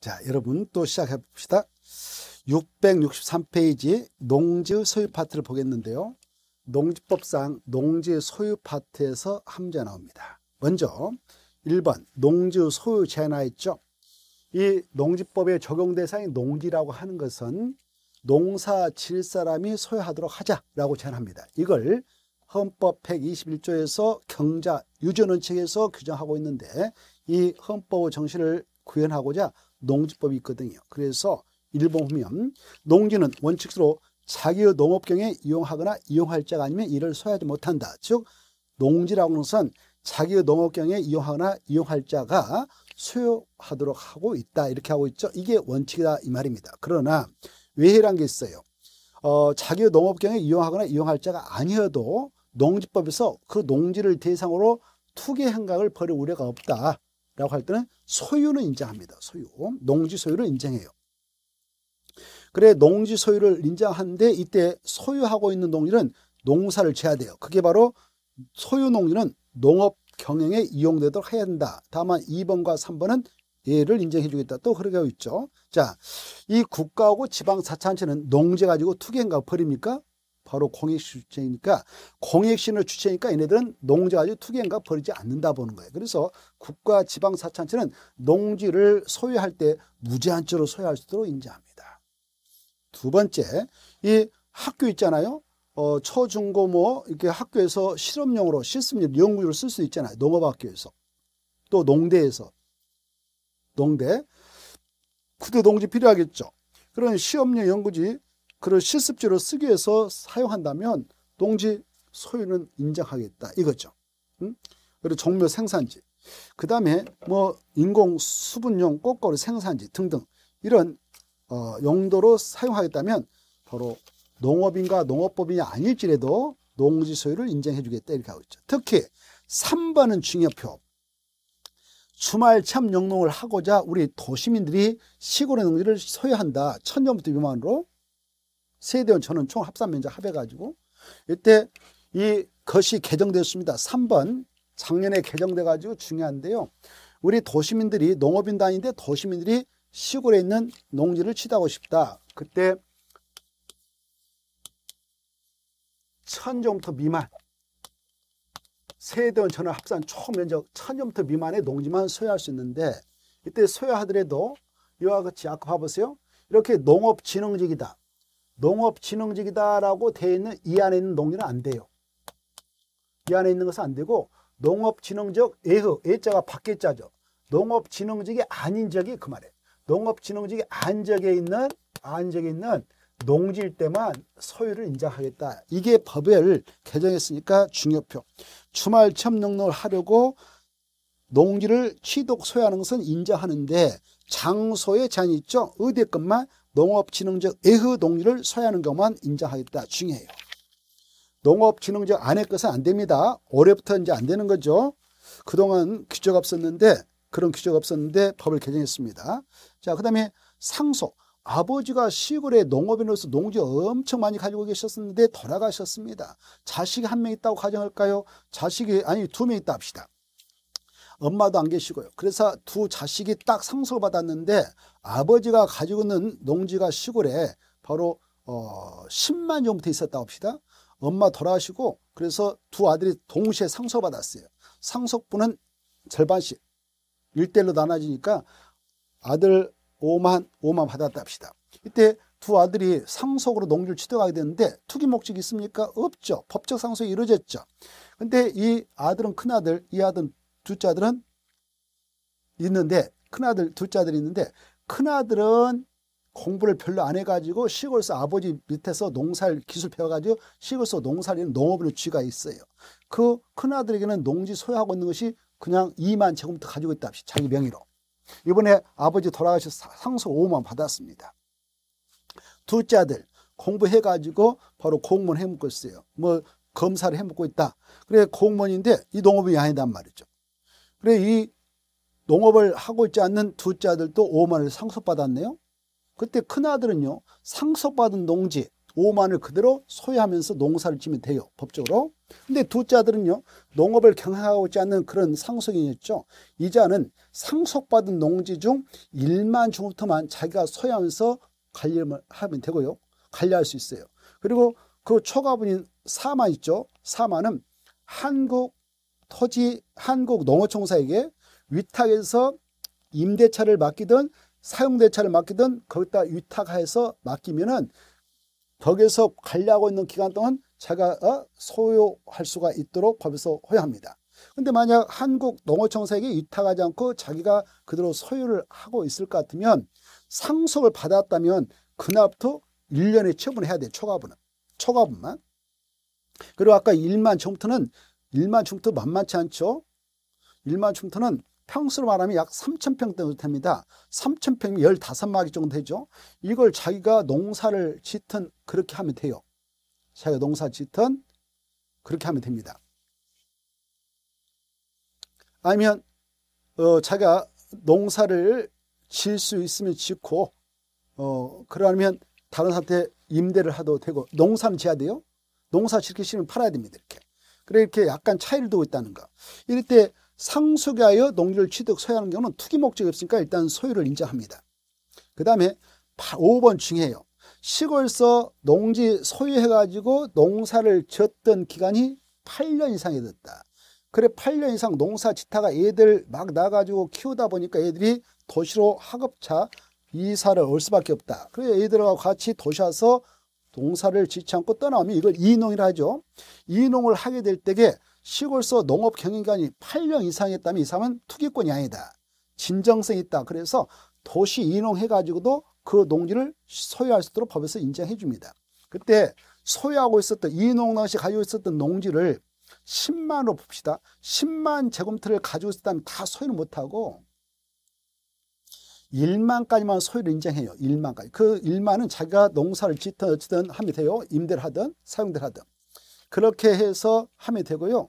자, 여러분 또 시작해 봅시다. 663페이지 농지 소유 파트를 보겠는데요. 농지법상 농지 소유 파트에서 함자 나옵니다. 먼저 1번 농지 소유 제나 있죠. 이농지법의 적용 대상이 농지라고 하는 것은 농사 질 사람이 소유하도록 하자라고 제안합니다. 이걸 헌법 121조에서 경자 유전 원칙에서 규정하고 있는데 이 헌법의 정신을 구현하고자 농지법이 있거든요. 그래서 일본 보면 농지는 원칙으로 자기의 농업경에 이용하거나 이용할 자가 아니면 이를 소유하지 못한다. 즉 농지라고 하는 것은 자기의 농업경에 이용하거나 이용할 자가 소유하도록 하고 있다. 이렇게 하고 있죠. 이게 원칙이다 이 말입니다. 그러나 외해란 게 있어요. 어, 자기의 농업경에 이용하거나 이용할 자가 아니어도 농지법에서 그 농지를 대상으로 투기 행각을 벌일 우려가 없다라고 할 때는 소유는 인정합니다. 소유. 농지 소유를 인정해요. 그래 농지 소유를 인정한데 이때 소유하고 있는 농지는 농사를 지야 돼요. 그게 바로 소유 농지는 농업 경영에 이용되도록 해야 한다. 다만 2번과 3번은 예를 인정해 주겠다. 또 그렇게 하고 있죠. 자, 이 국가하고 지방사찰체는 농지 가지고 투기인가 버립니까? 바로 공익시 주체니까 공익시는 주체니까 얘네들은 농지 아주 투기인가 버리지 않는다 보는 거예요. 그래서 국가 지방 사찰체는 농지를 소유할 때 무제한적으로 소유할 수 있도록 인정합니다. 두 번째 이 학교 있잖아요. 어, 초중고 뭐 이렇게 학교에서 실험용으로 실습용 연구를 쓸 수 있잖아요. 농업학교에서 또 농대에서 농대 그때 농지 필요하겠죠. 그런 시험용 연구지 그를 실습지로 쓰기 위해서 사용한다면 농지 소유는 인정하겠다 이거죠. 응? 음? 그리고 종묘 생산지, 그 다음에 뭐 인공 수분용 꽃가루 생산지 등등 이런 어, 용도로 사용하겠다면 바로 농업인과 농업법인이 아닐지라도 농지 소유를 인정해 주겠다 이렇게 하고 있죠. 특히 3번은 중요표. 주말 참 영농을 하고자 우리 도시민들이 시골의 농지를 소유한다. 천년부터 유만으로 세대원 저는 총 합산 면적 합해가지고 이때 이 것이 개정되었습니다. 3번 작년에 개정돼가지고 중요한데요. 우리 도시민들이 농업인 단위인데 도시민들이 시골에 있는 농지를 취득하고 싶다. 그때 천제곱미터 미만 세대원 전원 합산 총 면적 천제곱미터 미만의 농지만 소유할 수 있는데 이때 소유하더라도 이와 같이 아까 봐보세요. 이렇게 농업진흥직이다. 농업진흥지기다라고돼 있는 이 안에 있는 농지는 안 돼요. 이 안에 있는 것은 안 되고 농업진흥적 애흐, 애자가 밖에 자죠. 농업진흥지이 아닌 적이 그 말이에요. 농업진흥지이 안적에 있는 안적에 있는 농지일 때만 소유를 인정하겠다. 이게 법을 개정했으니까 중요표. 주말 첨농농을 하려고 농지를 취득 소유하는 것은 인정하는데 장소에 잔 있죠. 의대것만 농업진흥적 애흐 동의를 소해하는 것만 인정하겠다 중요해요. 농업진흥적 안에 것은 안 됩니다. 올해부터 이제 안 되는 거죠. 그동안 규제가 없었는데 그런 규제가 없었는데 법을 개정했습니다. 자, 그 다음에 상속. 아버지가 시골에 농업인으로서 농지 엄청 많이 가지고 계셨는데 었 돌아가셨습니다. 자식이 한 명 있다고 가정할까요? 자식이 아니 두 명 있다 합시다. 엄마도 안 계시고요. 그래서 두 자식이 딱 상속받았는데 을 아버지가 가지고 있는 농지가 시골에 바로 어 10만 정도 있었다 합시다. 엄마 돌아가시고 그래서 두 아들이 동시에 상속받았어요. 상속분은 절반씩 일대일로 나눠지니까 아들 5만 5만 받았다 합시다. 이때 두 아들이 상속으로 농지를 취득하게 되는데 투기 목적이 있습니까? 없죠. 법적 상속이 이루어졌죠. 근데 이 아들은 큰아들, 이 아들은 둘째 아들은 있는데 큰아들 둘째 아들이 있는데 큰아들은 공부를 별로 안 해가지고 시골서 아버지 밑에서 농사를 기술 배워가지고 시골서 농사를 농업으로 쥐가 있어요. 그 큰아들에게는 농지 소유하고 있는 것이 그냥 2만 제곱미터 가지고 있다 합시 자기 명의로. 이번에 아버지 돌아가셔서 상속 5만 받았습니다. 둘째 아들 공부해가지고 바로 공무원 해먹고 있어요. 뭐 검사를 해먹고 있다. 그래 공무원인데 이 농업이 아니단 말이죠. 그래 이 농업을 하고 있지 않는 두째 아들도 5만을 상속받았네요. 그때 큰아들은요. 상속받은 농지 5만을 그대로 소유하면서 농사를 지면 돼요. 법적으로. 근데 둘째 아들은요. 농업을 경영하고 있지 않는 그런 상속인이었죠. 이자는 상속받은 농지 중 1만 중부터만 자기가 소유하면서 관리를 하면 되고요. 관리할 수 있어요. 그리고 그 초과분인 4만 있죠. 4만은 한국 토지 한국 농어청사에게 위탁해서 임대차를 맡기든 사용대차를 맡기든 거기다 위탁해서 맡기면은 덕에서 관리하고 있는 기간 동안 제가 어, 소유할 수가 있도록 법에서 허용합니다. 근데 만약 한국 농어청사에게 위탁하지 않고 자기가 그대로 소유를 하고 있을 것 같으면 상속을 받았다면 그날부터 1년에 처분해야 돼 초과분은. 초과분만. 그리고 아까 1만 처음부터는 일만충토 만만치 않죠? 일만충토는 평수로 말하면 약 3,000평 정도 됩니다. 3,000평이면 15마기 정도 되죠. 이걸 자기가 농사를 짓든 그렇게 하면 돼요. 자기가 농사 짓든 그렇게 하면 됩니다. 아니면 어, 자기가 농사를 질 수 있으면 짓고 어, 그러면 다른 사태 임대를 하도 되고 농사는 지어야 돼요. 농사 짓기 싫으면 팔아야 됩니다. 이렇게. 그래 이렇게 약간 차이를 두고 있다는 거. 이럴 때 상속하여 농지를 취득 소유하는 경우는 투기 목적이 없으니까 일단 소유를 인정합니다. 그 다음에 5번 중요해요. 시골서 농지 소유해가지고 농사를 지던 기간이 8년 이상이 됐다. 그래 8년 이상 농사 짓다가 애들 막 나가지고 키우다 보니까 애들이 도시로 학업차 이사를 올 수밖에 없다. 그래 애들하고 같이 도시 와서 동사를 지치 않고 떠나오면 이걸 이농이라 하죠. 이농을 하게 될 때에 시골서 농업 경영관이 8년 이상 했다면 이 사람은 투기권이 아니다. 진정성 이 있다. 그래서 도시 이농해가지고도 그 농지를 소유할 수 있도록 법에서 인정해 줍니다. 그때 소유하고 있었던 이농당시 가지고 있었던 농지를 10만으로 봅시다. 10만 제곱미터를 가지고 있었다면 다 소유를 못하고 1만까지만 소유를 인정해요. 1만까지. 그 1만은 자기가 농사를 짓든 하면 돼요. 임대를 하든 사용들 하든. 그렇게 해서 하면 되고요.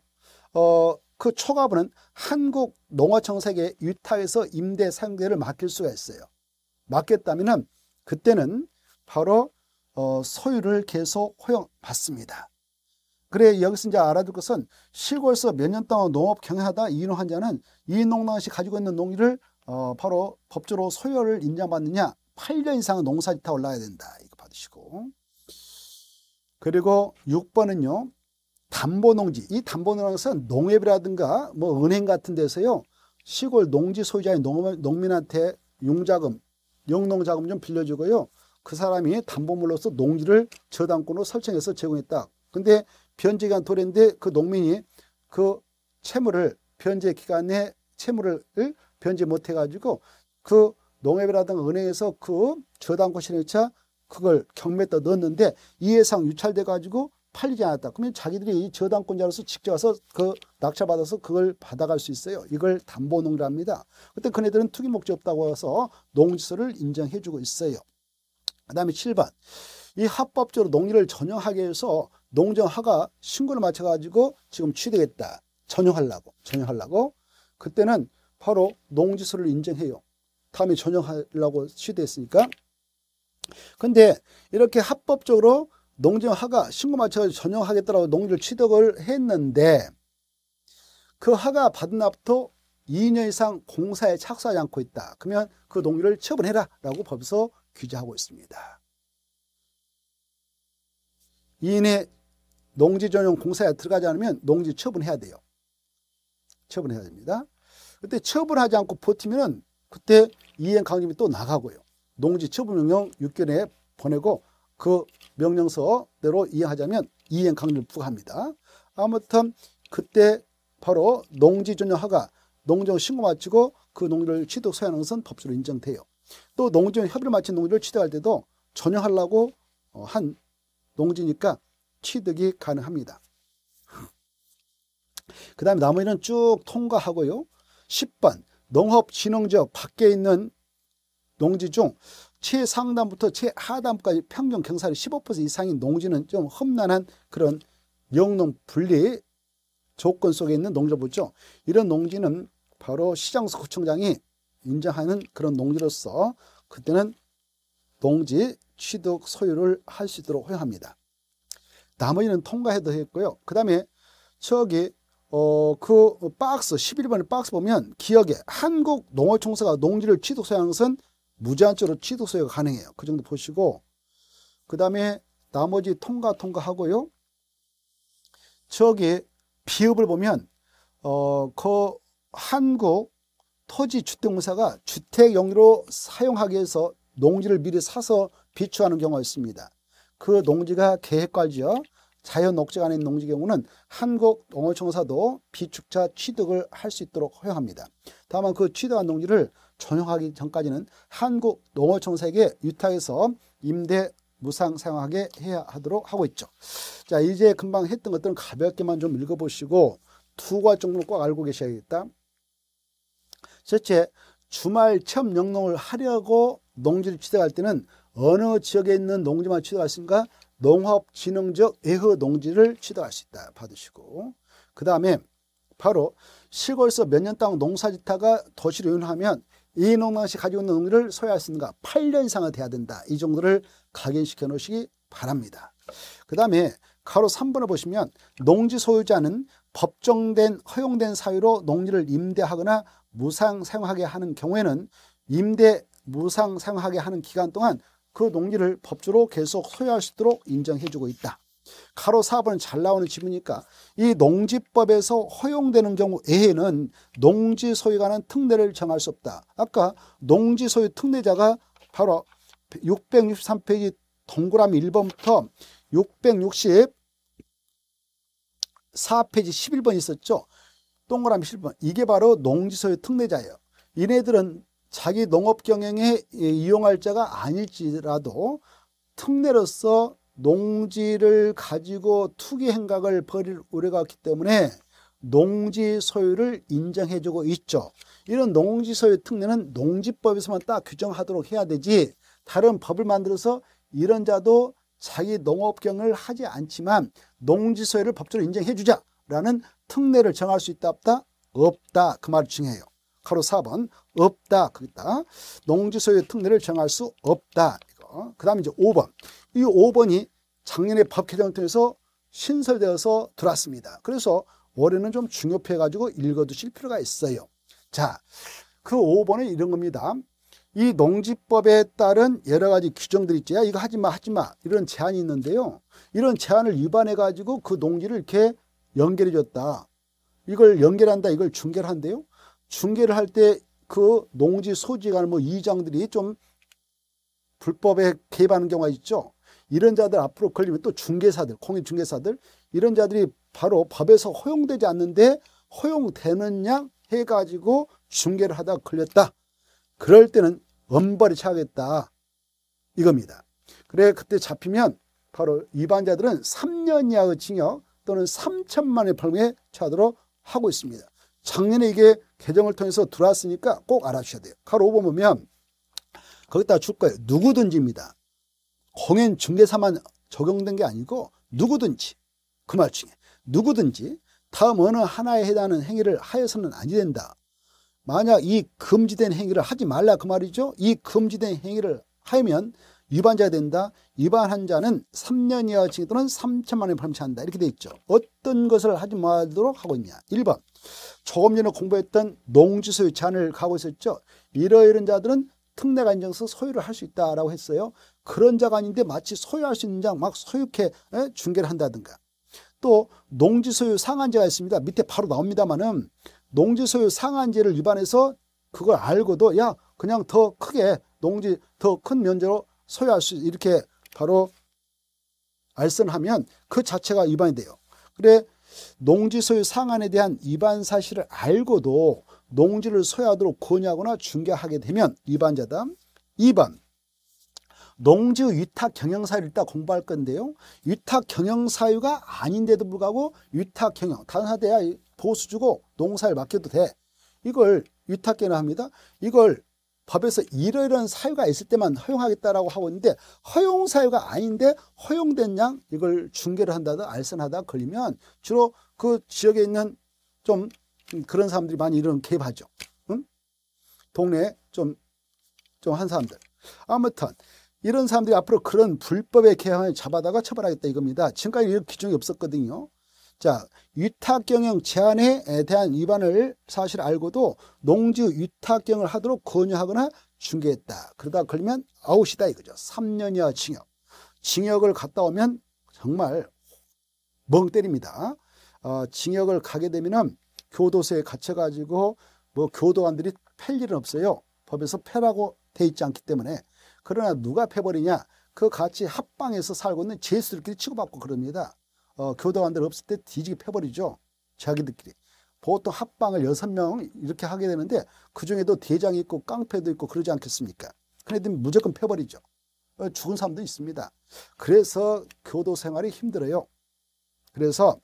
어, 그 초과분은 한국농어청세계 위탁에서 임대 사용대를 맡길 수가 있어요. 맡겼다면 그때는 바로 어, 소유를 계속 허용받습니다. 그래 여기서 이제 알아둘 것은 시골에서 몇 년 동안 농업 경영하다 이인환자는 이 농당시 가지고 있는 농지를 어, 바로 법조로 소유를 인정받느냐 8년 이상은 농사지타 올라야 된다 이거 받으시고 그리고 6번은요 담보농지 이 담보농지는 농협이라든가 뭐 은행 같은 데서요 시골 농지 소유자인 농민한테 용자금 영농자금 좀 빌려주고요 그 사람이 담보물로서 농지를 저당권으로 설정해서 제공했다 근데 변제기간 도래인데 그 농민이 그 채무를 변제기간에 채무를 변제 못해가지고 그 농협이라든가 은행에서 그 저당권 신용차 그걸 경매에다 넣었는데 이해상 유찰돼가지고 팔리지 않았다. 그러면 자기들이 이 저당권자로서 직접 와서 그 낙찰받아서 그걸 받아갈 수 있어요. 이걸 담보농지랍니다. 그때 그네들은 투기 목적 없다고 해서 농지소를 인정해주고 있어요. 그 다음에 7번. 이 합법적으로 농지를 전용하게 해서 농정화가 신고를 맞춰가지고 지금 취득했다. 전용하려고. 전용하려고. 그때는 바로 농지수를 인정해요. 다음에 전용하려고 시도했으니까. 근데 이렇게 합법적으로 농지허가 신고 마쳐가 전용하겠다라고 농지를 취득을 했는데 그 허가 받은 날부터 2년 이상 공사에 착수하지 않고 있다. 그러면 그 농지를 처분해라 라고 법에서 규제하고 있습니다. 이내 농지 전용 공사에 들어가지 않으면 농지 처분해야 돼요. 처분해야 됩니다. 그때 처분하지 않고 버티면은 그때 이행 강림이 또 나가고요. 농지 처분 명령 6개월 내에 보내고 그 명령서대로 이행하자면 이행 강림 부과합니다. 아무튼 그때 바로 농지 전용 허가 농정 신고 마치고 그 농지를 취득 소유하는 것은 법적으로 인정돼요. 또농지 협의를 마친 농지를 취득할 때도 전용하려고 어, 한 농지니까 취득이 가능합니다. 그 다음에 나머지는 쭉 통과하고요. 10번 농업 신흥지역 밖에 있는 농지 중 최상단부터 최하단까지 평균 경사율 15% 이상인 농지는 좀 험난한 그런 영농 분리 조건 속에 있는 농지부죠. 이런 농지는 바로 시장석 구청장이 인정하는 그런 농지로서 그때는 농지 취득 소유를 할 수 있도록 허용합니다. 나머지는 통과해도 했고요. 그 다음에 저기 어, 그 박스, 11번의 박스 보면 기억에 한국 농어총사가 농지를 취득소것은 무제한적으로 취득소유가 가능해요. 그 정도 보시고 그 다음에 나머지 통과 통과하고요. 저기 비읍을 보면 어, 그 한국 토지주택공사가 주택용으로 사용하기 위해서 농지를 미리 사서 비추하는 경우가 있습니다. 그 농지가 계획과지요 자연 녹지가 아닌 농지 경우는 한국 농어청사도 비축차 취득을 할 수 있도록 허용합니다. 다만 그 취득한 농지를 전용하기 전까지는 한국 농어청사에게 유탁해서 임대 무상 사용하게 해야 하도록 하고 있죠. 자 이제 금방 했던 것들은 가볍게만 좀 읽어보시고 두 가지 정도는 꼭 알고 계셔야겠다. 첫째 주말 첨 영농을 하려고 농지를 취득할 때는 어느 지역에 있는 농지만 취득할 수 있는가 농업진흥적 애허 농지를 취득할 수 있다. 받으시고 그 다음에 바로 실골에서몇 년 땅 농사 짓다가 도시로 이혼하면 이 농장시 가지고 있는 농지를 소유할 수 있는가 8년 이상은 돼야 된다. 이 정도를 각인시켜 놓으시기 바랍니다. 그 다음에 가로 3번을 보시면 농지 소유자는 법정된 허용된 사유로 농지를 임대하거나 무상 사용하게 하는 경우에는 임대 무상 사용하게 하는 기간 동안 그 농지를 법적으로 계속 소유할 수 있도록 인정해주고 있다. 가로 4번은 잘 나오는 지문이니까 이 농지법에서 허용되는 경우에는 농지 소유 관한 특례를 정할 수 없다. 아까 농지 소유 특례자가 바로 663페이지 동그라미 1번부터 664페이지 11번 있었죠. 동그라미 11번. 이게 바로 농지 소유 특례자예요. 이네들은 자기 농업 경영에 이용할 자가 아닐지라도 특례로서 농지를 가지고 투기 행각을 벌일 우려가 없기 때문에 농지 소유를 인정해주고 있죠. 이런 농지 소유 특례는 농지법에서만 딱 규정하도록 해야 되지 다른 법을 만들어서 이런 자도 자기 농업경을 영 하지 않지만 농지 소유를 법적으로 인정해주자라는 특례를 정할 수 있다 없다? 없다 그말 중요해요. 가로 4번 없다 그랬다. 농지소유 특례를 정할 수 없다. 이거. 그다음 이제 5번. 이 5번이 작년에 법 개정을 통해서 신설되어서 들어왔습니다. 그래서 올해는 좀 중요해 가지고 읽어 두실 필요가 있어요. 자. 그 5번은 이런 겁니다. 이 농지법에 따른 여러 가지 규정들이 있지. 야, 이거 하지 마, 하지 마. 이런 제한이 있는데요. 이런 제한을 위반해 가지고 그 농지를 이렇게 연결해 줬다. 이걸 연결한다, 이걸 중결한대요. 중개를 할 때 그 농지 소지관 뭐 이장들이 좀 불법에 개입하는 경우가 있죠. 이런 자들 앞으로 걸리면 또 중개사들, 공인 중개사들 이런 자들이 바로 법에서 허용되지 않는데 허용되느냐 해가지고 중개를 하다 걸렸다. 그럴 때는 엄벌이 차겠다 이겁니다. 그래 그때 잡히면 바로 위반자들은 3년 이하의 징역 또는 3천만 원의 벌금에 처하도록 하고 있습니다. 작년에 이게 개정을 통해서 들어왔으니까 꼭 알아주셔야 돼요. 가로 5번 보면 거기다 줄 거예요. 누구든지입니다. 공인 중개사만 적용된 게 아니고 누구든지 그 말 중에 누구든지 다음 어느 하나에 해당하는 행위를 하여서는 아니 된다. 만약 이 금지된 행위를 하지 말라 그 말이죠. 이 금지된 행위를 하면 위반자가 된다. 위반한 자는 3년 이하 징역 또는 3천만 원에 벌금치한다. 이렇게 돼 있죠. 어떤 것을 하지 말도록 하고 있냐. 1번 조금 전에 공부했던 농지소유 제한을 가고 있었죠. 이러이런 자들은 특례가 인정서 소유를 할 수 있다라고 했어요. 그런 자가 아닌데 마치 소유할 수 있는 자 막 소유해 중계를 한다든가. 또 농지소유 상한제가 있습니다. 밑에 바로 나옵니다만은 농지소유 상한제를 위반해서 그걸 알고도 야 그냥 더 크게 농지 더 큰 면적으로 소유할 수 이렇게 바로 알선하면 그 자체가 위반이 돼요. 그래 농지 소유 상한에 대한 위반 사실을 알고도 농지를 소유하도록 권유하거나 중개하게 되면 위반자다. 2번 농지 위탁 경영 사유를 이따 공부할 건데요. 위탁 경영 사유가 아닌데도 불구하고 위탁 경영 단하대야 보수 주고 농사를 맡겨도 돼. 이걸 위탁계나 합니다. 이걸 법에서 이러이러한 사유가 있을 때만 허용하겠다라고 하고 있는데 허용 사유가 아닌데 허용된 양 이걸 중개를 한다든 알선하다 걸리면 주로 그 지역에 있는 좀 그런 사람들이 많이 이런 개입하죠. 응? 동네에 좀좀 한 사람들. 아무튼 이런 사람들이 앞으로 그런 불법의 개항을 잡아다가 처벌하겠다 이겁니다. 지금까지 이런 기준이 없었거든요. 자, 위탁 경영 제한에 대한 위반을 사실 알고도 농지 위탁 경을 하도록 권유하거나 중개했다. 그러다 걸리면 아웃이다 이거죠. 3년 이하 징역. 징역을 갔다 오면 정말 멍 때립니다. 어, 징역을 가게 되면 교도소에 갇혀가지고 뭐 교도관들이 팰 일은 없어요. 법에서 패라고 돼 있지 않기 때문에 그러나 누가 패버리냐 그 같이 합방에서 살고 있는 죄수들끼리 치고받고 그럽니다. 어, 교도관들 없을 때 뒤지게 패버리죠. 자기들끼리. 보통 합방을 여섯 명 이렇게 하게 되는데 그중에도 대장이 있고 깡패도 있고 그러지 않겠습니까? 그런데 그러니까 무조건 패버리죠. 어, 죽은 사람도 있습니다. 그래서 교도 생활이 힘들어요. 그래서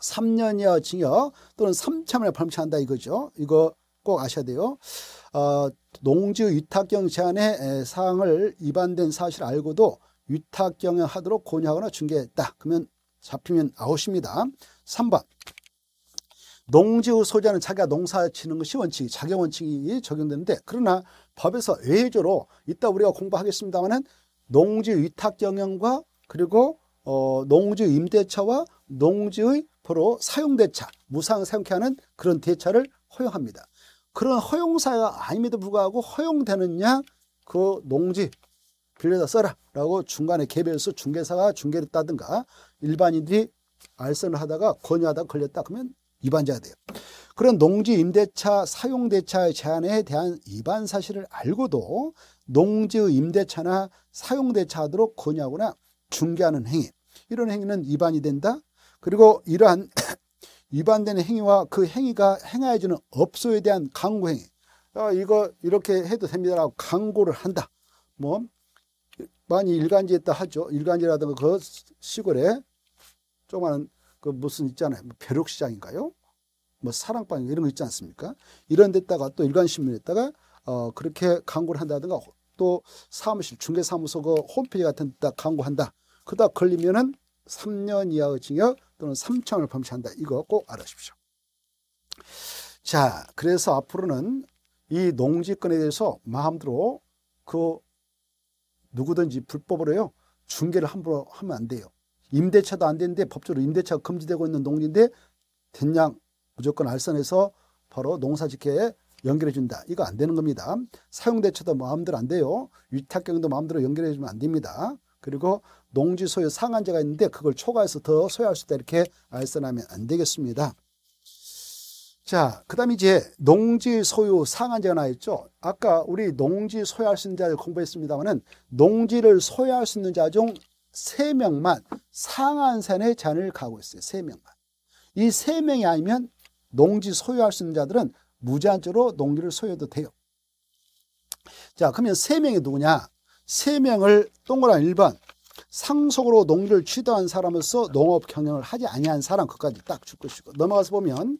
3년 이하 징역 또는 3차원에 범죄한다 이거죠. 이거 꼭 아셔야 돼요. 어, 농지 위탁경 제한의 사항을 위반된 사실을 알고도 위탁경영하도록 권유하거나 중개했다. 그러면 잡히면 아웃입니다. 3번 농지의 소유는 자기가 농사 치는 것이 원칙, 자격 원칙이 적용되는데 그러나 법에서 외조로 이따 우리가 공부하겠습니다마는 농지 위탁 경영과 그리고 어, 농지 임대차와 농지의 포로 사용 대차, 무상 사용케 하는 그런 대차를 허용합니다. 그런 허용사가 아님에도 불구하고 허용되느냐 그 농지 빌려다 써라 라고 중간에 개별수 중개사가 중개를 따든가 일반인들이 알선을 하다가 권유하다 걸렸다 그러면 위반자가 돼요. 그런 농지 임대차 사용 대차의 제한에 대한 위반 사실을 알고도 농지 임대차나 사용 대차하도록 권유하거나 중개하는 행위 이런 행위는 위반이 된다. 그리고 이러한 위반된 행위와 그 행위가 행하여지는 업소에 대한 강구 행위 아, 이거 이렇게 해도 됩니다라고 강구를 한다. 뭐 많이 일간지에 다 하죠. 일간지라든가 그 시골에 조그마한 그 무슨 있잖아요. 뭐 벼룩시장인가요? 뭐 사랑방 이런 거 있지 않습니까? 이런 데다가 또 일간신문에다가 어 그렇게 광고를 한다든가 또 사무실 중개사무소 그 홈페이지 같은 데다 광고한다. 그다 걸리면은 3년 이하의 징역 또는 3천을 범죄한다. 이거 꼭 알아주십시오. 자, 그래서 앞으로는 이 농지권에 대해서 마음대로 그 누구든지 불법으로요 중개를 함부로 하면 안 돼요. 임대차도 안 되는데 법적으로 임대차가 금지되고 있는 농지인데 된양 무조건 알선해서 바로 농사직짓에 연결해 준다. 이거 안 되는 겁니다. 사용대차도 마음대로 안 돼요. 위탁경도 마음대로 연결해 주면 안 됩니다. 그리고 농지 소유 상한제가 있는데 그걸 초과해서 더 소유할 수 있다. 이렇게 알선하면 안 되겠습니다. 자, 그 다음에 이제 농지 소유 상한제가 나 있죠. 아까 우리 농지 소유할 수 있는 자를 공부했습니다만은 농지를 소유할 수 있는 자중 3명만 상한선의 잔을 가고 있어요. 3명만. 이 3명이 아니면 농지 소유할 수 있는 자들은 무제한적으로 농기를 소유해도 돼요. 자 그러면 3명이 누구냐? 3명을 동그란 1번 상속으로 농기를 취득한 사람으로서 농업 경영을 하지 아니한 사람 그까지 딱 줄 것이고 넘어가서 보면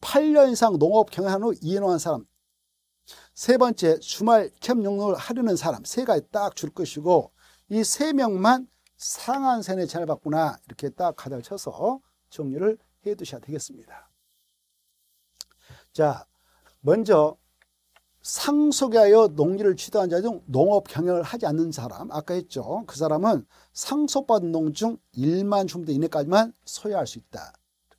8년 이상 농업 경영한 후 이해노한 사람 세 번째 주말 캠 용도를 하려는 사람 세 가지 딱 줄 것이고 이 세 명만 상한세에채한 받구나 이렇게 딱 가닥을 쳐서 정리를 해 두셔야 되겠습니다. 자, 먼저 상속에 하여 농지를 취득한 자 중 농업 경영을 하지 않는 사람 아까 했죠. 그 사람은 상속받은 농 중 1만 주부 이내까지만 소유할 수 있다.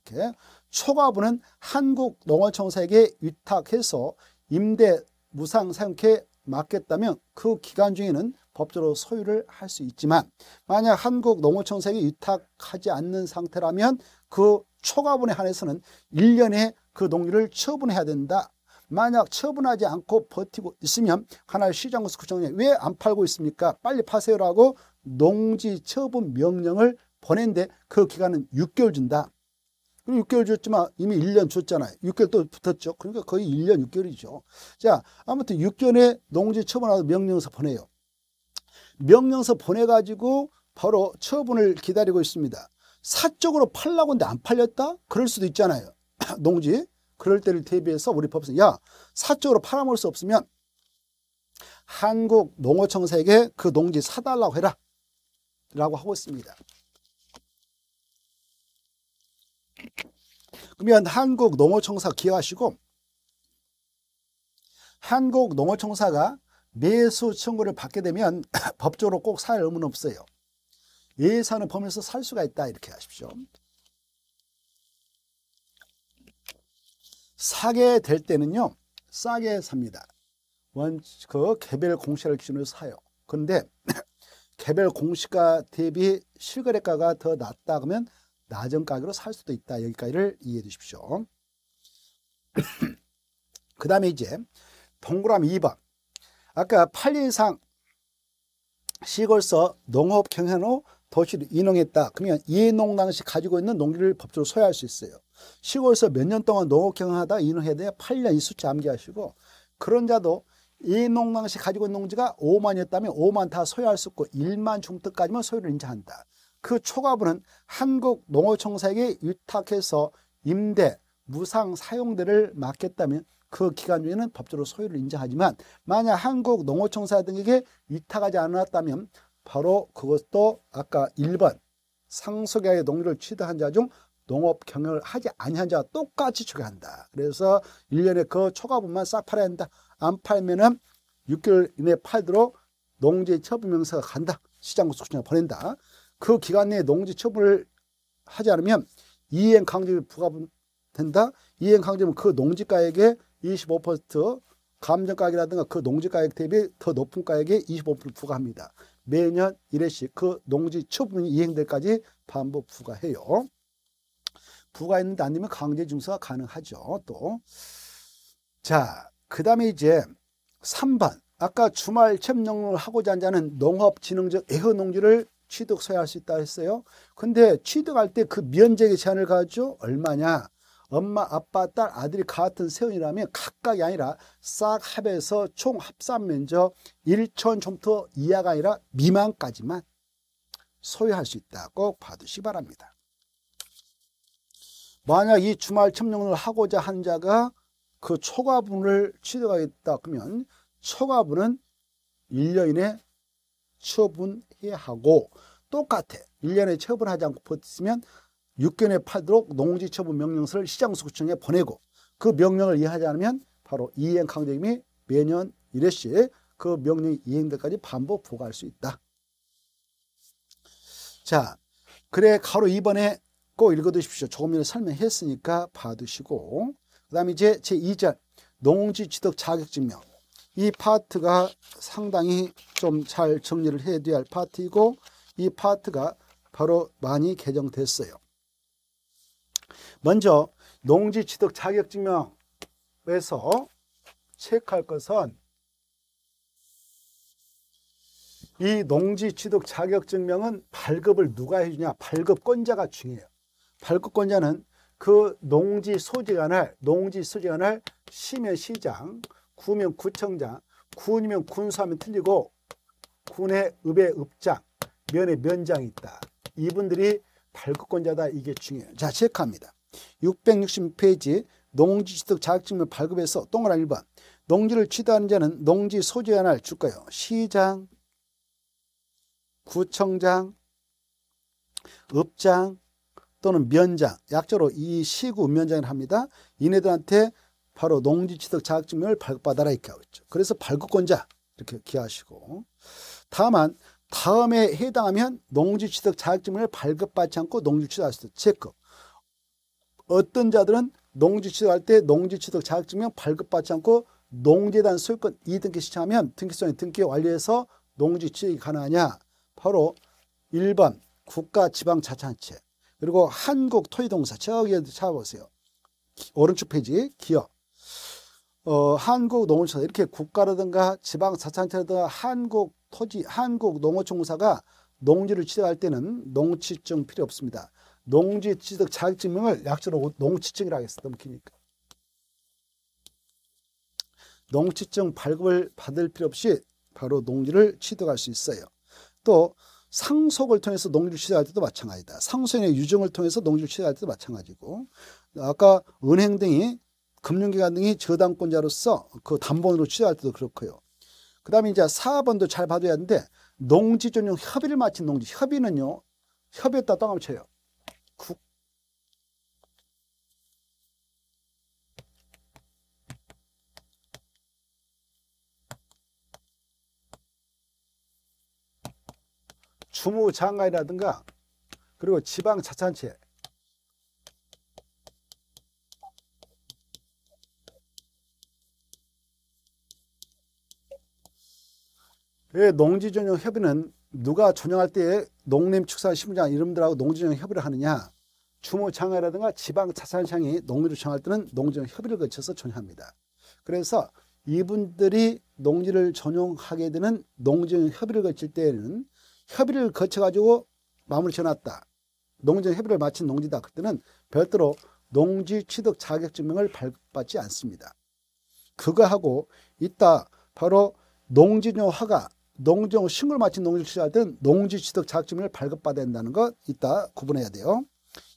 이렇게 초과분은 한국농어청사에게 위탁해서 임대 무상 사용에 맡겠다면 그 기간 중에는 법적으로 소유를 할 수 있지만 만약 한국 농어촌색이 위탁하지 않는 상태라면 그 초과분에 한해서는 1년에 그 농지를 처분해야 된다. 만약 처분하지 않고 버티고 있으면 하나의 시장에서 구청에 왜 안 팔고 있습니까? 빨리 파세요라고 농지 처분 명령을 보낸데 그 기간은 6개월 준다. 그럼고 6개월 줬지만 이미 1년 줬잖아요. 6개월 또 붙었죠. 그러니까 거의 1년 6개월이죠. 자, 아무튼 6개월에 농지 처분하고 명령서 보내요. 명령서 보내가지고 바로 처분을 기다리고 있습니다. 사적으로 팔라고 했는데 안 팔렸다? 그럴 수도 있잖아요. 농지. 그럴 때를 대비해서 우리 법은 야 사적으로 팔아먹을 수 없으면 한국 농어청사에게 그 농지 사달라고 해라 라고 하고 있습니다. 그러면 한국 농어청사 기여하시고 한국 농어청사가 매수 청구를 받게 되면 법적으로 꼭 살 의무는 없어요. 예산을 보면서 살 수가 있다 이렇게 하십시오. 사게 될 때는요. 싸게 삽니다. 원, 그 개별 공시를 기준으로 사요. 그런데 개별 공시가 대비 실거래가가 더 낮다 그러면 낮은 가격으로 살 수도 있다. 여기까지를 이해해 주십시오. 그 다음에 이제 동그라미 2번 아까 8일 이상 시골서 농업 경현으로 도시로 이농했다. 그러면 이농 당시 가지고 있는 농기를 법적으로 소유할 수 있어요. 시골서몇 년 동안 농업 경영하다 이농해야 돼 8년 이 수치 암기하시고 그런 자도 이농 당시 가지고 있는 농지가 5만이었다면 5만 다 소유할 수 있고 1만 중등까지만 소유를 인정한다. 그 초과분은 한국농어청사에게 위탁해서 임대, 무상 사용대를 맡겠다면 그 기간 중에는 법적으로 소유를 인정하지만 만약 한국 농어청사 등에게 위탁하지 않았다면 바로 그것도 아까 1번 상속의 농지를 취득한 자 중 농업 경영을 하지 아니한 자와 똑같이 추가한다. 그래서 1년에 그 초과분만 싹 팔아야 한다. 안 팔면은 6개월 이내에 팔도록 농지 처분 명세가 간다. 시장 구속청에 보낸다. 그 기간 내에 농지 처분을 하지 않으면 이행 강제비 부과된다. 이행 강제비는 그 농지가에게 25% 감정 가액이라든가 그 농지 가액 대비 더 높은 가액에 25% 부과합니다. 매년 1회씩 그 농지 처분이 이행될까지 반복 부과해요. 부과했는데 아니면 강제 중수가 가능하죠. 또 자, 그다음에 이제 3번. 아까 주말 챔농을 하고자 한 자는 농업진흥적 애호농지를 취득소야할 수 있다 했어요. 근데 취득할 때 그 면적의 제한을 가죠. 얼마냐? 엄마, 아빠, 딸, 아들이 같은 세운이라면 각각이 아니라 싹 합해서 총 합산 면적 1천 점토 이하가 아니라 미만까지만 소유할 수 있다. 꼭봐주시기 바랍니다. 만약 이 주말 첨용을 하고자 한 자가 그 초과분을 취득하겠다 그러면 초과분은 1년 이내 처분해야 하고 똑같아. 1년에 처분하지 않고 버티면 6견에 팔도록 농지처분 명령서를 시장수구청에 보내고 그 명령을 이해하지 않으면 바로 이행강제금이 매년 1회씩 그 명령이 이행될까지 반복 부과할 수 있다. 자, 그래 가로 2번에 꼭 읽어두십시오. 조금 전에 설명했으니까 봐두시고 그 다음에 이제 제2절 농지취득 자격증명 이 파트가 상당히 좀 잘 정리를 해야 할 파트이고 이 파트가 바로 많이 개정됐어요. 먼저 농지 취득 자격증명에서 체크할 것은 이 농지 취득 자격증명은 발급을 누가 해주냐 발급권자가 중요해요. 발급권자는 그 농지 소지관을 농지 소지관을 시면 시장, 구면 구청장, 군이면 군수하면 틀리고 군의 읍의 읍장, 면의 면장이 있다. 이분들이 발급권자다 이게 중요해요. 자 체크합니다. 666페이지 농지취득 자격증을 발급해서 동그란 1번 농지를 취득하는 자는 농지 소재 하나를 줄까요? 시장, 구청장, 읍장 또는 면장 약자로 이 시구 면장을 합니다. 이네들한테 바로 농지취득 자격증을 명 발급받아라 이렇게 하고 있죠. 그래서 발급권자 이렇게 기하시고 다만 다음에 해당하면 농지취득 자격증을 명 발급받지 않고 농지취득할 수있도 체크 어떤 자들은 농지 취득할 때 농지 취득 자격증명 발급받지 않고 농재단 소유권 이등기 신청하면 등기소의 등기 완료해서 농지 취득이 가능하냐? 바로 1번 국가 지방 자치단체 그리고 한국 토지동사 저기 찾아보세요. 오른쪽 페이지 기업 어, 한국 농어촌 이렇게 국가라든가 지방 자치단체라든가 한국 토지 한국 농어촌사가 농지를 취득할 때는 농취증 필요 없습니다. 농지 취득 자격증명을 약자로 농취증이라고 했어. 너무 기니까. 농취증 발급을 받을 필요 없이 바로 농지를 취득할 수 있어요. 또 상속을 통해서 농지를 취득할 때도 마찬가지다. 상속인의 유증을 통해서 농지를 취득할 때도 마찬가지고 아까 은행 등이 금융기관 등이 저당권자로서 그 담보으로 취득할 때도 그렇고요. 그 다음에 이제 4번도 잘 봐줘야 하는데 농지전용 협의를 마친 농지 협의는요 협의에 따라 떠넘쳐요 주무장관이라든가 그리고 지방자치단체 예, 농지전용 협의는 누가 전용할 때에 농림축산식물장 이름들하고 농지전용 협의를 하느냐 주무장관이라든가 지방자산단장이 농지를 정할 때는 농지전용 협의를 거쳐서 전용합니다. 그래서 이분들이 농지를 전용하게 되는 농지전용 협의를 거칠 때에는 협의를 거쳐가지고 마무리 쳐놨다. 농지 협의를 마친 농지다. 그때는 별도로 농지 취득 자격증명을 발급받지 않습니다. 그거하고 이따 바로 농지용 화가 농지용 신고를 마친 농지를 취득할 때는 농지 취득 자격증명을 발급받아야 된다는것 이따 구분해야 돼요.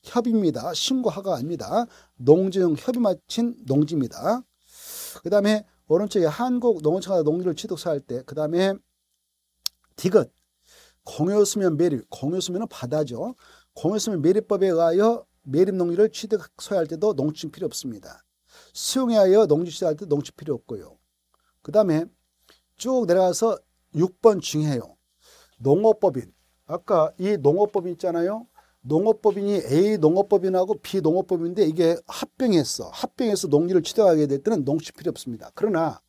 협의입니다. 신고화가 아닙니다. 농지용 협의 마친 농지입니다. 그 다음에 오른쪽에 한국농어촌과 농지를 취득할 사때그 다음에 디귿 공여수면 매립, 공여수면은 바다죠. 공여수면 매립법에 의하여 매립 농지를 취득 소유할 때도 농지증 필요 없습니다. 수용에 하여 농지 취득할 때도 농지 필요 없고요. 그 다음에 쭉 내려가서 6번 중요해요. 농업법인. 아까 이 농업법인 있잖아요. 농업법인이 A 농업법인하고 B 농업법인인데 이게 합병했어. 합병해서 농지를 취득하게 될 때는 농지 필요 없습니다. 그러나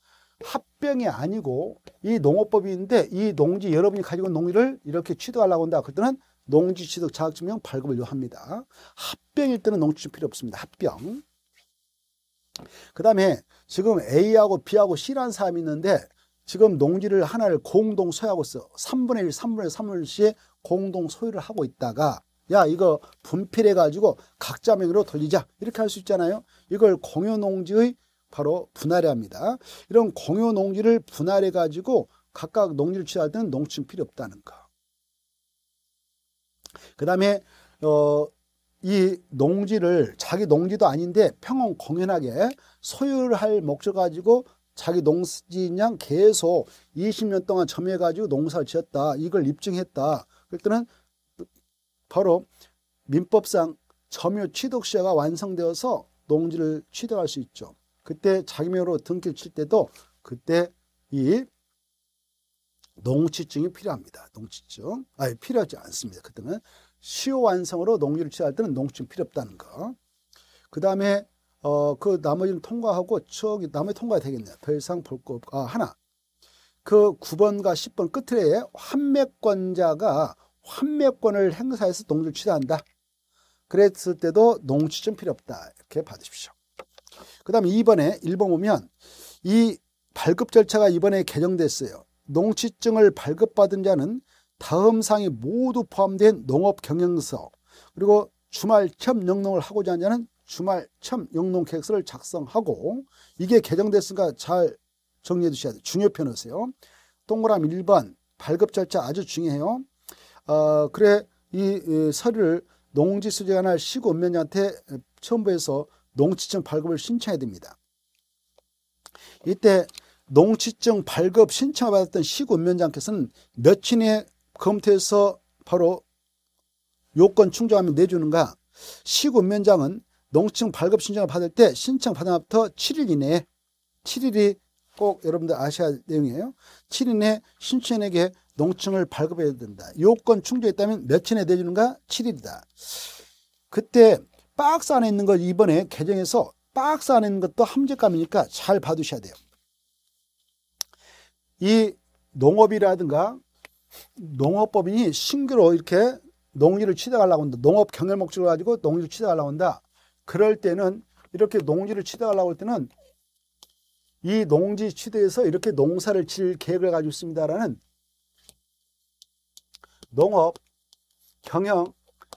합병이 아니고 이 농업법인데 이 농지 여러분이 가지고 있는 농지를 이렇게 취득하려고 한다. 그때는 농지 취득 자격증명 발급을 요합니다. 합병일 때는 농지취득 필요 없습니다. 합병. 그 다음에 지금 A하고 B하고 C라는 사람이 있는데 지금 농지를 하나를 공동 소유하고 있어. 3분의 1, 3분의 1, 3분의 1씩 공동 소유를 하고 있다가 야 이거 분필해가지고 각자 명의로 돌리자 이렇게 할 수 있잖아요. 이걸 공유농지의 바로 분할합니다. 이런 공유 농지를 분할해 가지고 각각 농지를 취할 때는 농층 필요 없다는 거. 그 다음에 어, 이 농지를 자기 농지도 아닌데 평온 공연하게 소유할 목적 가지고 자기 농지량 계속 20년 동안 점유해가지고 농사를 지었다. 이걸 입증했다. 그럴 때는 바로 민법상 점유 취득시가 완성되어서 농지를 취득할 수 있죠. 그때 자기명으로 등기를 칠 때도 그때 이 농취증이 필요합니다. 농취증. 아니, 필요하지 않습니다. 그때는 시효 완성으로 농유를 취할 때는 농취증 필요 없다는 거. 그 다음에 어, 그 나머지는 통과하고 저기 나머지 통과가 되겠네요. 더 이상 볼거 아, 하나. 그 9번과 10번 끝에 환매권자가 환매권을 행사해서 농지를 취득한다. 그랬을 때도 농취증 필요 없다. 이렇게 받으십시오. 그 다음에 이번에 1번 보면 이 발급 절차가 이번에 개정됐어요. 농취증을 발급받은 자는 다음 상이 모두 포함된 농업경영서 그리고 주말 첨 영농을 하고자 하는 자는 주말 첨 영농 계획서를 작성하고 이게 개정됐으니까 잘 정리해 주셔야 돼요. 중요표 넣으세요. 동그라미 1번 발급 절차 아주 중요해요. 어, 그래 이, 이 서류를 농지수재관할 시군면자한테 첨부해서 농지증 발급을 신청해야 됩니다. 이때 농취증 발급 신청을 받았던 시군면장께서는 며칠 내 검토해서 바로 요건 충족하면 내주는가 시군면장은 농증 발급 신청을 받을 때 신청 받은 부터 7일 이내에 7일이 꼭 여러분들 아셔야 할 내용이에요. 7일 내에 신청인에게 농증을 발급해야 된다. 요건 충족했다면 며칠 내에 내주는가? 7일이다. 그때 박스 안에 있는 걸 이번에 개정해서 박스 안에 있는 것도 함재감이니까잘 봐두셔야 돼요. 이 농업이라든가 농업법인이 신규로 이렇게 농지를 취득하려고 한다. 농업 경영 목적을 가지고 농지를 취득하려고 한다. 그럴 때는 이렇게 농지를 취득하려고 할 때는 이 농지 취득에서 이렇게 농사를 칠 계획을 가지고 있습니다라는 농업 경영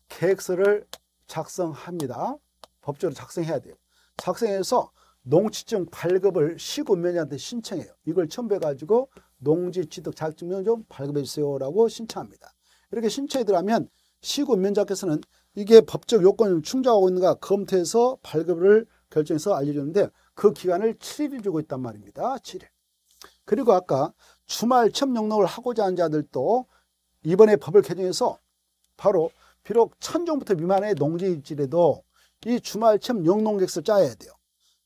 계획서를 작성합니다. 법적으로 작성해야 돼요. 작성해서 농지증 발급을 시군면한테 신청해요. 이걸 첨부해가지고 농지취득 자격증명 좀 발급해 주세요라고 신청합니다. 이렇게 신청이 들어가면 시군면장께서는 이게 법적 요건을 충족하고 있는가 검토해서 발급을 결정해서 알려주는데 그 기간을 7일 주고 있단 말입니다. 7일. 그리고 아까 주말 첨험 영농을 하고자 하는 자들도 이번에 법을 개정해서 바로 비록 천종부터 미만의 농지일지라도 이 주말체험 영농객서를 짜야 돼요.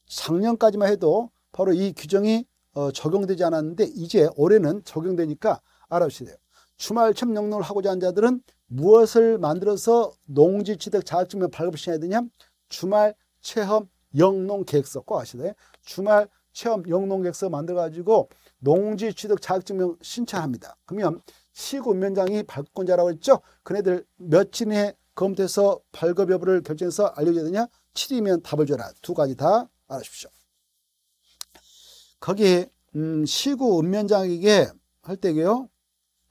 작년까지만 해도 바로 이 규정이 어, 적용되지 않았는데 이제 올해는 적용되니까 알아주셔야 요 주말체험 영농을 하고자 하는 자들은 무엇을 만들어서 농지취득 자격증을 발급시켜야 되냐? 주말체험 영농계획서 꼭 아시네. 주말 체험 영농계획서 만들어가지고 농지취득 자격증명 신청합니다. 그러면 시군면장이 발급권자라고 했죠. 그네들 며칠 내에 검토해서 발급 여부를 결정해서 알려줘야 되냐? 7이면 답을 줘라. 두 가지 다 알아십시오. 거기 음, 시구 읍면장에게 할 때게요.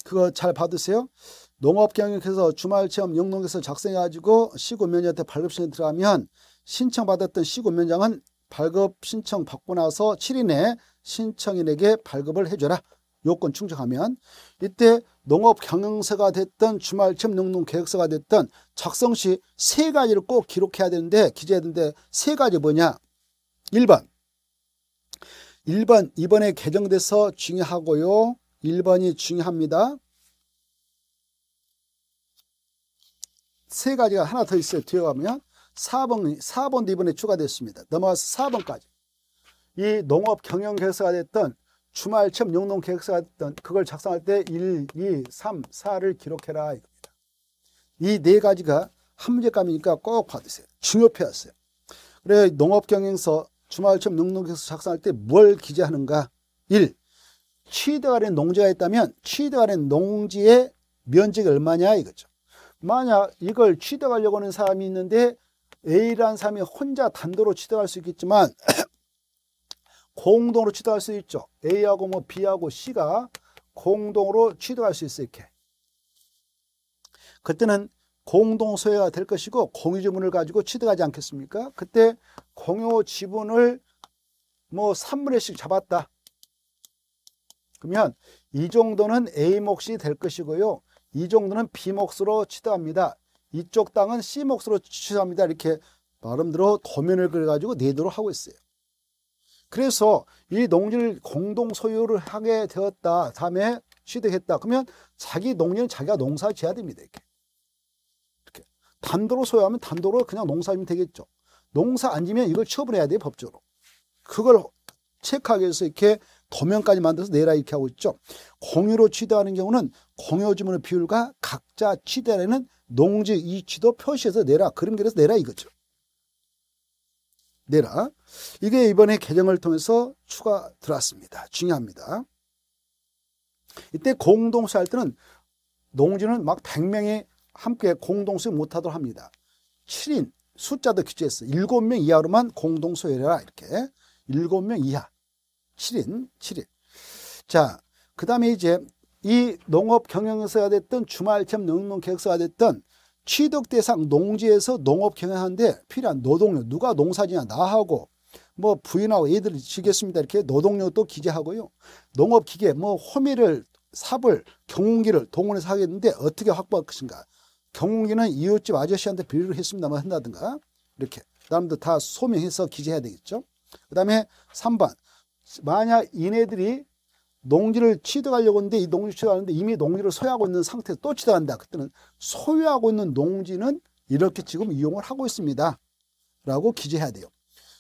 그거 잘 받으세요. 농업경영에서 주말체험 영농에서 작성해가지고 시구 면장한테 발급 신청 들어가면 신청받았던 시구 면장은 발급 신청 받고 나서 7일 내에 신청인에게 발급을 해줘라. 요건 충족하면 이때 농업 경영서가 됐든 주말쯤능농 계획서가 됐든 작성 시 세 가지를 꼭 기록해야 되는데 기재해야 되는데 세 가지 뭐냐? 1번 1번 이번에 개정돼서 중요하고요. 1번이 중요합니다. 세 가지가 하나 더 있어요. 뒤에 가면 4번, 4번도 이번에 추가됐습니다. 넘어가서 4번까지. 이 농업 경영 개서가 됐던 주말 체영농 계획서가 있던 그걸 작성할 때 1, 2, 3, 4를 기록해라 이겁니다. 이 네 가지가 한 문제감이니까 꼭 받으세요. 중요표였어요. 그래 농업경영서 주말 체영농 계획서 작성할 때 뭘 기재하는가? 1. 취득 아래 농지가 있다면 취득 아래 농지의 면적이 얼마냐 이거죠. 만약 이걸 취득하려고 하는 사람이 있는데 A라는 사람이 혼자 단도로 취득할 수 있겠지만 공동으로 취득할 수 있죠. A하고 뭐 B하고 C가 공동으로 취득할 수 있어 요 이렇게. 그때는 공동 소유가 될 것이고 공유 지분을 가지고 취득하지 않겠습니까? 그때 공유 지분을 뭐 3분의 1씩 잡았다. 그러면 이 정도는 A 몫이 될 것이고요. 이 정도는 B 몫으로 취득합니다. 이쪽 땅은 C 몫으로 취득합니다. 이렇게 나름대로 도면을 그려가지고 내도록 네 하고 있어요. 그래서 이 농지를 공동 소유를 하게 되었다. 다음에 취득했다. 그러면 자기 농지는 자기가 농사 지어야 됩니다. 이렇게. 이렇게. 단도로 소유하면 단도로 그냥 농사면 되겠죠. 농사 안 지면 이걸 처분해야 돼요. 법적으로. 그걸 체크하기 위해서 이렇게 도면까지 만들어서 내라 이렇게 하고 있죠. 공유로 취득하는 경우는 공유주문의 비율과 각자 취득하는 농지 이치도 표시해서 내라. 그림 그려서 내라 이거죠. 내라. 이게 이번에 개정을 통해서 추가 들어왔습니다. 중요합니다. 이때 공동수 할 때는 농지는 막 100명이 함께 공동수 못하도록 합니다. 7인 숫자도 규제했어. 7명 이하로만 공동수 해라 이렇게. 7명 이하. 7인, 7인. 자, 그 다음에 이제 이 농업 경영서가 됐든 주말 참 농농 계획서가 됐든 취득 대상 농지에서 농업 경영하는데 필요한 노동력 누가 농사지냐 나하고 뭐 부인하고 애들 지겠습니다 이렇게 노동력도 기재하고요 농업기계 뭐 호미를 삽을 경운기를 동원해서 하겠는데 어떻게 확보할 것인가 경운기는 이웃집 아저씨한테 비유를 했습니다만 한다든가 이렇게 그다음들다 소명해서 기재해야 되겠죠 그 다음에 3번 만약 이네들이 농지를 취득하려고 하는데 이 농지 취득하는데 이미 농지를 소유하고 있는 상태에서 또 취득한다. 그때는 소유하고 있는 농지는 이렇게 지금 이용을 하고 있습니다. 라고 기재해야 돼요.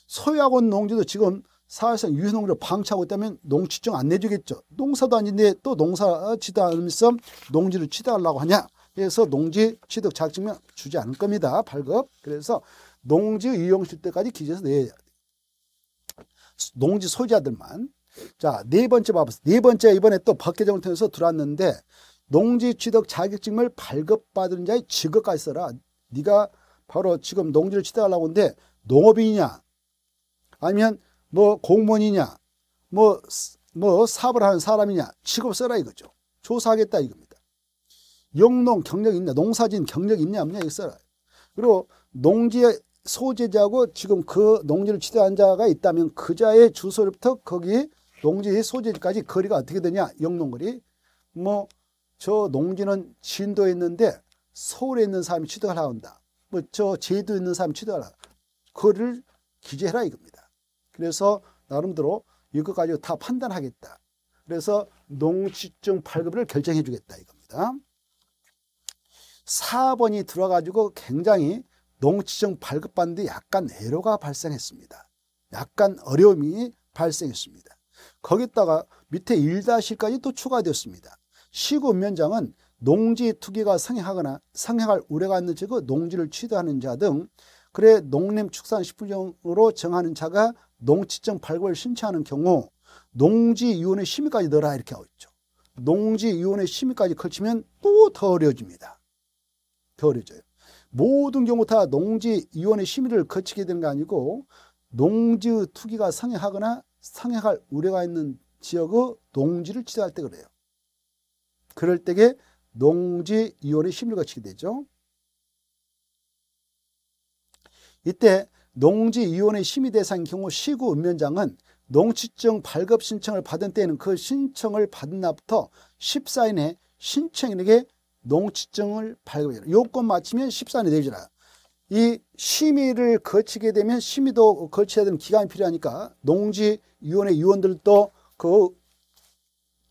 소유하고 있는 농지도 지금 사회상 유해농지를 방치하고 있다면 농취증 안 내주겠죠. 농사도 아닌데 또 농사 취득하면서 농지를 취득하려고 하냐. 그래서 농지 취득 자격증명 주지 않을 겁니다. 발급. 그래서 농지 이용 실때까지 기재해서 내야 돼요. 농지 소유자들만 자, 네 번째 바보스. 네 번째 이번에 또 법개정을 통해서 들어왔는데 농지 취득 자격증을 발급받은 자의 직업까지 써라. 네가 바로 지금 농지를 취득하려고 하는데 농업인이냐 아니면 뭐 공무원이냐 뭐, 뭐 사업을 하는 사람이냐 직업 써라 이거죠. 조사하겠다 이겁니다. 영농 경력 이 있냐 농사진 경력 이 있냐 없냐 이거 써라. 그리고 농지의 소재자고 지금 그 농지를 취득한 자가 있다면 그자의 주소로부터 거기 농지의 소재지까지 거리가 어떻게 되냐? 영농거리. 뭐 저 농지는 진도에 있는데 서울에 있는 사람이 취득을 온다뭐 저 제주도에 있는 사람이 취득을 한다. 거를 기재해라 이겁니다. 그래서 나름대로 이거 가지고 다 판단하겠다. 그래서 농지증 발급을 결정해 주겠다 이겁니다. 4번이 들어가지고 굉장히 농지증 발급받는데 약간 애로가 발생했습니다. 약간 어려움이 발생했습니다. 거기다가 밑에 1-까지 또 추가되었습니다. 시구 면장은 농지 투기가 상해하거나 상해할 우려가 있는 즉그 농지를 취득하는 자 등 그래 농림축산식품으로 정하는 자가 농지증 발급을 신청하는 경우 농지위원회 심의까지 넣어라 이렇게 하고 있죠. 농지위원회 심의까지 걸치면 또 더 어려워집니다. 더 어려워져요. 모든 경우 다 농지위원회 심의를 거치게 되는 게 아니고 농지 투기가 상해하거나 상해할 우려가 있는 지역의 농지를 취득할 때 그래요. 그럴 때에 농지 이혼의 심리를 거치게 되죠. 이때 농지 이혼의 심의 대상인 경우 시구 읍면장은 농지증 발급 신청을 받은 때에는 그 신청을 받은 날부터 14인의 신청인에게 농지증을 발급해요. 요건 마치면 14인이 되잖요 이 심의를 거치게 되면 심의도 거쳐야 되는 기간이 필요하니까 농지위원회 위원들도 그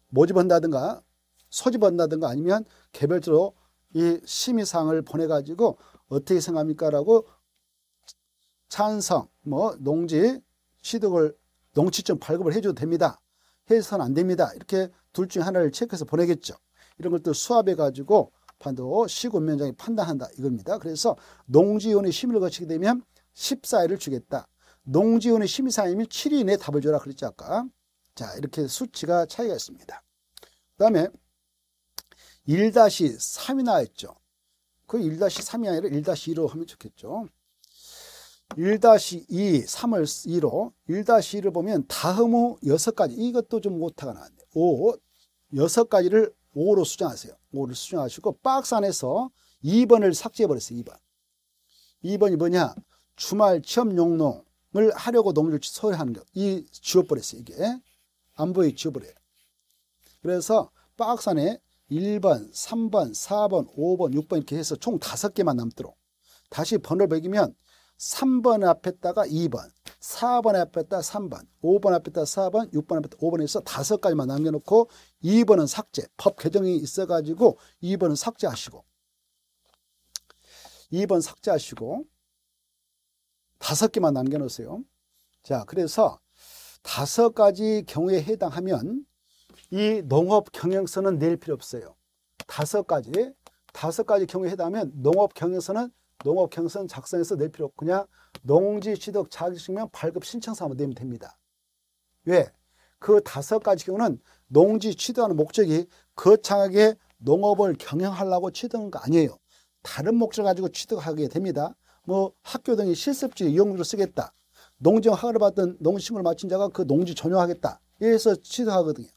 모집한다든가 소집한다든가 아니면 개별적으로 이 심의사항을 보내가지고 어떻게 생각합니까라고 찬성, 뭐 농지 취득을 농지점 발급을 해줘도 됩니다. 해서는 안 됩니다. 이렇게 둘 중에 하나를 체크해서 보내겠죠. 이런 것들 수합해가지고 재판도 시군면장이 판단한다 이겁니다. 그래서 농지위원회 심의를 거치게 되면 14일을 주겠다. 농지위원회 심의사임이 7일 내에 답을 줘라 그랬지 아까. 자 이렇게 수치가 차이가 있습니다. 그 다음에 1-3이 나왔죠. 그 1-3이 아니라 1-2로 하면 좋겠죠. 1-2, 3을 2로 1-2를 보면 다음 후 6가지 이것도 좀 오타가 나왔네. 5, 6가지를 5로 수정하세요. 5를 수정하시고 박스 안에서 2번을 삭제해버렸어요. 2번. 2번이 뭐냐? 주말 취업 용농을 하려고 농지를 소유하는 것. 이 지워버렸어요. 이게. 안보이 지워버려요. 그래서 박스 안에 1번, 3번, 4번, 5번, 6번 이렇게 해서 총 5개만 남도록 다시 번호를 매기면 3번 앞에다가 2번, 4번 앞에 다 3번, 5번 앞에 다 4번, 6번 앞에 다 5번에서 다섯 가지만 남겨놓고 2번은 삭제. 법 개정이 있어가지고 2번은 삭제하시고 2번 삭제하시고 다섯 개만 남겨놓으세요. 자, 그래서 다섯 가지 경우에 해당하면 이 농업 경영서는 낼 필요 없어요. 다섯 가지, 다섯 가지 경우에 해당하면 농업 경영서는 농업경선 작성해서 낼 필요 없고 그냥 농지취득 자격증명 발급 신청서 하면 내면 됩니다. 왜? 그 다섯 가지 경우는 농지 취득하는 목적이 거창하게 그 농업을 경영하려고 취득한 거 아니에요. 다른 목적을 가지고 취득하게 됩니다. 뭐 학교 등이 실습지 이용료로 쓰겠다. 농지형 허가를 받은 농식물을 마친 자가 그 농지 전용하겠다. 이래서 취득하거든요.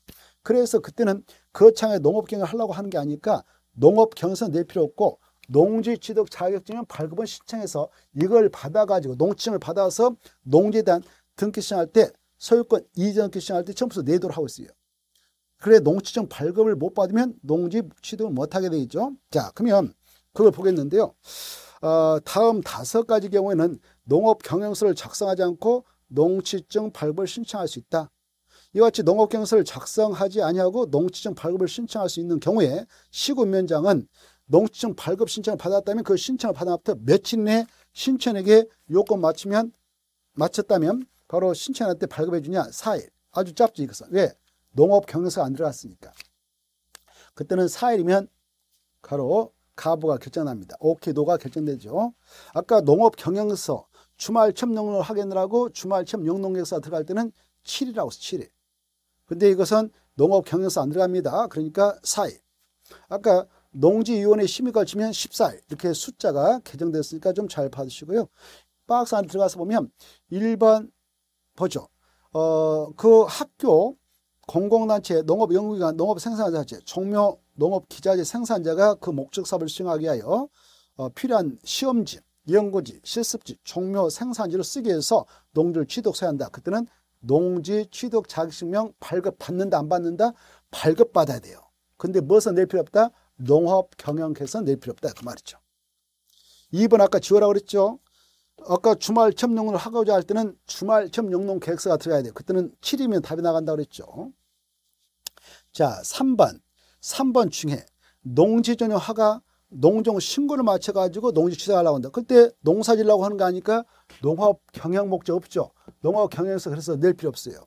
그래서 그때는 거창하게 그 농업 경영을 하려고 하는 게 아니니까 농업 경선 낼 필요 없고 농지취득 자격증 을발급을 신청해서 이걸 받아가지고 농증을 지 받아서 농지에 대한 등기 신청할 때 소유권 이전 신청할 때 처음부터 내도록 하고 있어요. 그래 농지증 발급을 못 받으면 농지 취득을 못하게 되겠죠. 자 그러면 그걸 보겠는데요. 어, 다음 다섯 가지 경우에는 농업 경영서를 작성하지 않고 농지증 발급을 신청할 수 있다. 이와 같이 농업 경영서를 작성하지 아니하고 농지증 발급을 신청할 수 있는 경우에 시군면장은 농지청 발급 신청을 받았다면 그 신청을 받아부터 며칠 내에 신청에게 요건 맞추면 맞췄다면 바로 신청한테 발급해 주냐 4일 아주 짧지 이것은 왜 농업 경영서가 안 들어갔으니까 그때는 4일이면 바로 가부가 결정납니다 오케이 노가 결정되죠 아까 농업 경영서 주말 첨농을 하겠느라고 주말 첨용농역사 들어갈 때는 7일이라고 해서 7일 근데 이것은 농업 경영서 안 들어갑니다 그러니까 4일 아까 농지위원회 심의 걸치면 14 이렇게 숫자가 개정됐으니까 좀 잘 받으시고요. 박스 안에 들어가서 보면 1번 보죠. 어, 그 학교, 공공단체, 농업연구기관, 농업생산자체, 종묘 농업기자재 생산자가 그 목적사업을 수행하기 위하여 어, 필요한 시험지, 연구지, 실습지, 종묘 생산지를 쓰기 위해서 농지를 취득해야 한다. 그때는 농지 취득 자격증명 발급받는다 안 받는다? 발급받아야 돼요. 근데 무엇을낼 필요 없다? 농업 경영 개선 낼 필요 없다 그 말이죠. 2번 아까 지워라 그랬죠. 아까 주말 협농을 하고자 할 때는 주말 첨농농 계획서가 들어가야 돼요. 그때는 7이면 답이 나간다 그랬죠. 자, 3번. 3번 중에 농지 전용 화가 농종 신고를 마쳐가지고 농지 취득하려고 한다. 그때 농사 지려고 하는 거 아니까 농업 경영 목적 없죠. 농업 경영에서 그래서 낼 필요 없어요.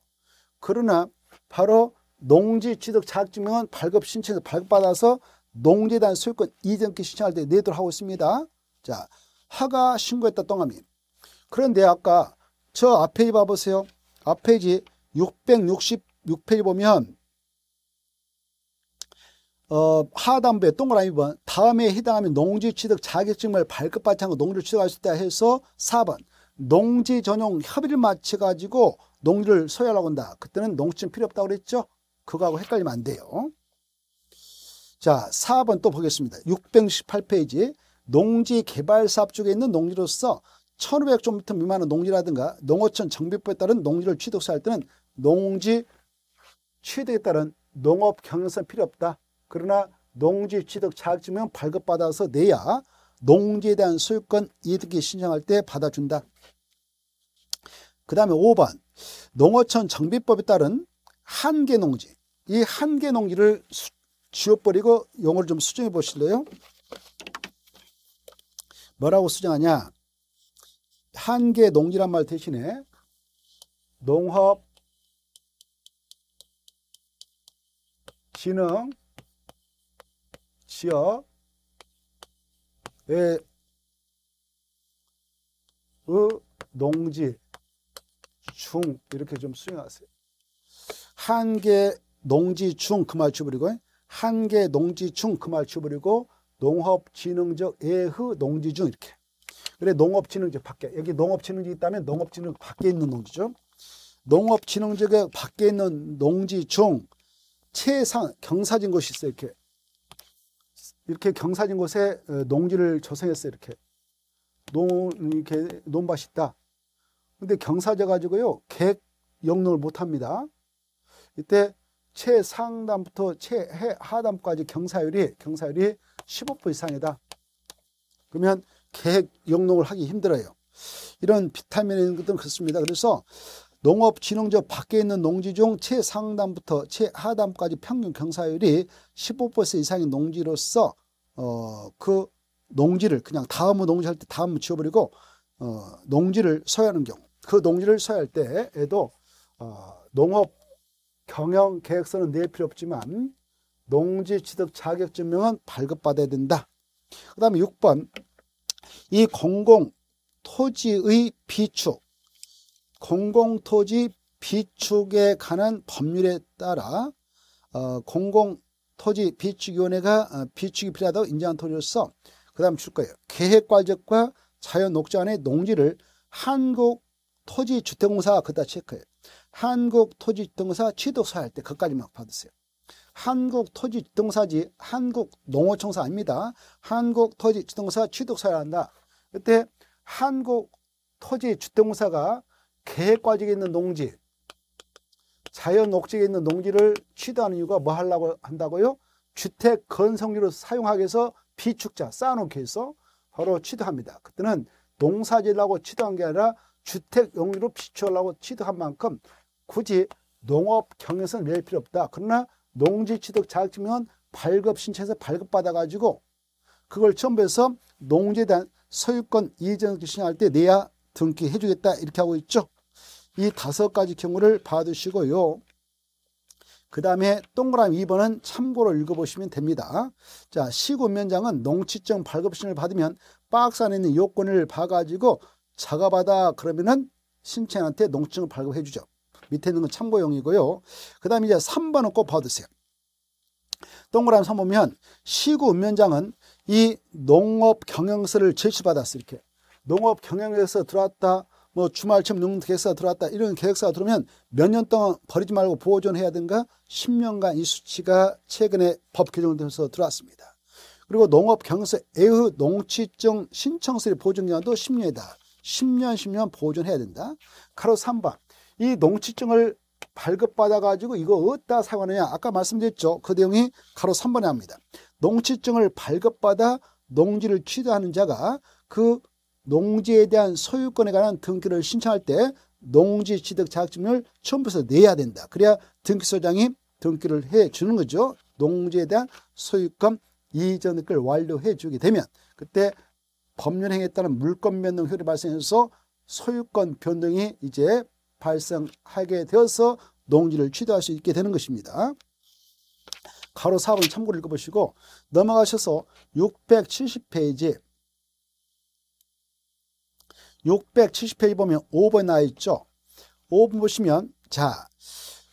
그러나 바로 농지 취득 자격증명은 발급 신청해서 발급받아서 농재단 유권 이전기 신청할 때 내도록 하고 있습니다. 자, 하가 신고했다 똥함이. 그런데 아까 저 앞페이지 봐보세요. 앞페이지 666페이지 보면 어, 하단부에 동그라미 번 다음에 해당하면 농지취득 자격증을 발급받지 않고 농지를 취득할 수 있다 해서 4번 농지 전용 협의를 마쳐가지고 농지를 소유하려고 한다. 그때는 농지는 필요 없다고 그랬죠. 그거하고 헷갈리면 안 돼요. 자, 4번 또 보겠습니다. 618페이지 농지 개발 사업 쪽에 있는 농지로서 1500제곱미터 미만의 농지라든가 농어촌 정비법에 따른 농지를 취득할 때는 농지 취득에 따른 농업 경영성 필요 없다. 그러나 농지 취득 자격증명 발급받아서 내야 농지에 대한 소유권 이득이 신청할 때 받아준다. 그 다음에 5번 농어촌 정비법에 따른 한계 농지 이 한계 농지를 지워버리고 용어를 좀 수정해 보실래요? 뭐라고 수정하냐? 한계 농지란 말 대신에 농업 진흥 지역의 농지 중 이렇게 좀 수행하세요. 한계 농지 중 그 말 지버리고 한계 농지충 그말 치워버리고 농업진흥적 예흐 농지중 이렇게 그래 농업진흥적 밖에 여기 농업진흥적 있다면 농업진흥 밖에 있는 농지죠 농업진흥적 밖에 있는 농지중 최상 경사진 곳이 있어요 이렇게 이렇게 경사진 곳에 어, 농지를 조성했어요 이렇게 농 이렇게 논밭이 있다 근데 경사져 가지고요 계 영농을 못합니다 이때 최상단부터 최하단까지 경사율이 경사율이 15% 이상이다. 그러면 계획 영농을 하기 힘들어요. 이런 비타민인 것들은 그렇습니다. 그래서 농업진흥조 밖에 있는 농지 중 최상단부터 최하단까지 평균 경사율이 15% 이상인 농지로서 어, 그 농지를 그냥 다음 농지할 때다음 지워버리고 어, 농지를 소유하는 경우 그 농지를 소유할 때에도 어, 농업 경영 계획서는 낼 필요 없지만 농지 취득 자격증명은 발급받아야 된다. 그 다음에 6번 이 공공 토지의 비축 공공 토지 비축에 관한 법률에 따라 어, 공공 토지 비축위원회가 어, 비축이 필요하다고 인정한 토지로서 그 다음 줄 거예요. 계획과적과 자연녹지 안의 농지를 한국 토지주택공사가 그다 체크해요. 한국토지주등사 취득서 할때그까지만 받으세요. 한국토지주등사지 한국농어청사 아닙니다. 한국토지주등사 취득서야 한다. 그때 한국토지주등사가 계획과직에 있는 농지, 자연옥지에 있는 농지를 취득하는 이유가 뭐 하려고 한다고요? 주택 건성지로 사용하기 위해서 비축자 쌓아놓기 위해서 바로 취득합니다. 그때는 농사지라고 취득한 게 아니라 주택 용지로 비축하려고 취득한 만큼 굳이 농업 경영선 낼 필요 없다. 그러나 농지취득 자격증은 발급 신청해서 발급받아가지고 그걸 첨부해서 농지에 대한 소유권 이전 을 신청할 때 내야 등기해 주겠다 이렇게 하고 있죠. 이 다섯 가지 경우를 봐두시고요. 그 다음에 동그라미 2번은 참고로 읽어보시면 됩니다. 자, 시군면장은 농취증 발급신을 받으면 박스 안에 있는 요건을 봐가지고 작업하다 그러면은 신청한테 농지청을 발급해 주죠. 밑에 있는 건 참고용이고요. 그 다음에 이제 3번은 꼭 봐두세요. 동그라미 3 보면 시구 읍면장은 이 농업 경영서를 제출받았어 이렇게 농업 경영에서 들어왔다 뭐 주말 쯤 농업 계획서 들어왔다 이런 계획서가 들어오면 몇 년 동안 버리지 말고 보존해야 된가 10년간 이 수치가 최근에 법개정되서 들어왔습니다. 그리고 농업 경영서 애의 농취증 신청서의 보존기간도 10년이다. 10년 10년 보존해야 된다. 카로 3번 이 농취증을 발급받아가지고 이거 어디다 사용하느냐 아까 말씀드렸죠 그 내용이 가로 3번에 합니다 농취증을 발급받아 농지를 취득하는 자가 그 농지에 대한 소유권에 관한 등기를 신청할 때 농지 취득 자격증을 첨부해서 내야 된다 그래야 등기소장이 등기를 해주는 거죠 농지에 대한 소유권 이전을 완료해 주게 되면 그때 법률 행위에 따른 물권 변동 효율이 발생해서 소유권 변동이 이제 발생하게 되어서 농지를 취득할 수 있게 되는 것입니다. 가로 4번 참고로 읽어보시고 넘어가셔서 670페이지 670페이지 보면 5번 나와 있죠. 5번 보시면 자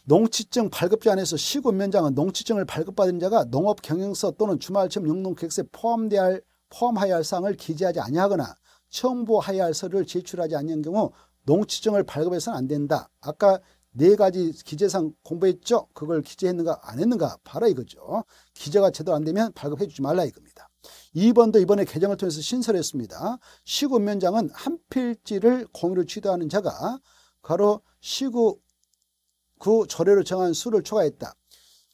농취증 발급자 안에서 시군면장은 농취증을 발급받은 자가 농업경영서 또는 주말체 영농계획서에 포함돼야 할, 포함하여야 할 사항을 기재하지 아니하거나 청부하여야 할 서류를 제출하지 않는 경우 농취증을 발급해서는 안 된다. 아까 네 가지 기재상 공부했죠? 그걸 기재했는가 안 했는가 봐라 이거죠. 기재가 제대로 안 되면 발급해 주지 말라 이겁니다. 2번도 이번에 개정을 통해서 신설했습니다. 시군면장은 한 필지를 공유를 취득하는 자가 바로 시구 그 조례로 정한 수를 초과했다.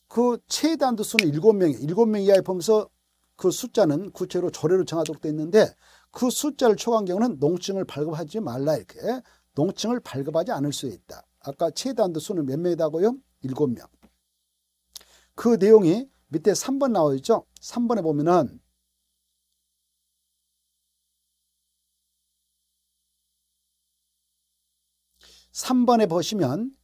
그 최단도 수는 7명, 7명 이하에 보면서 그 숫자는 구체로 조례로 정하도록 돼 있는데 그 숫자를 초과한 경우는 농증을 발급하지 말라 이렇게 농층을 발급하지 않을 수 있다. 아까 최단도 수는 몇 명이다고요? 7명. 그 내용이 밑에 3번 나와 있죠? 3번에 보면은 삼번에 보시면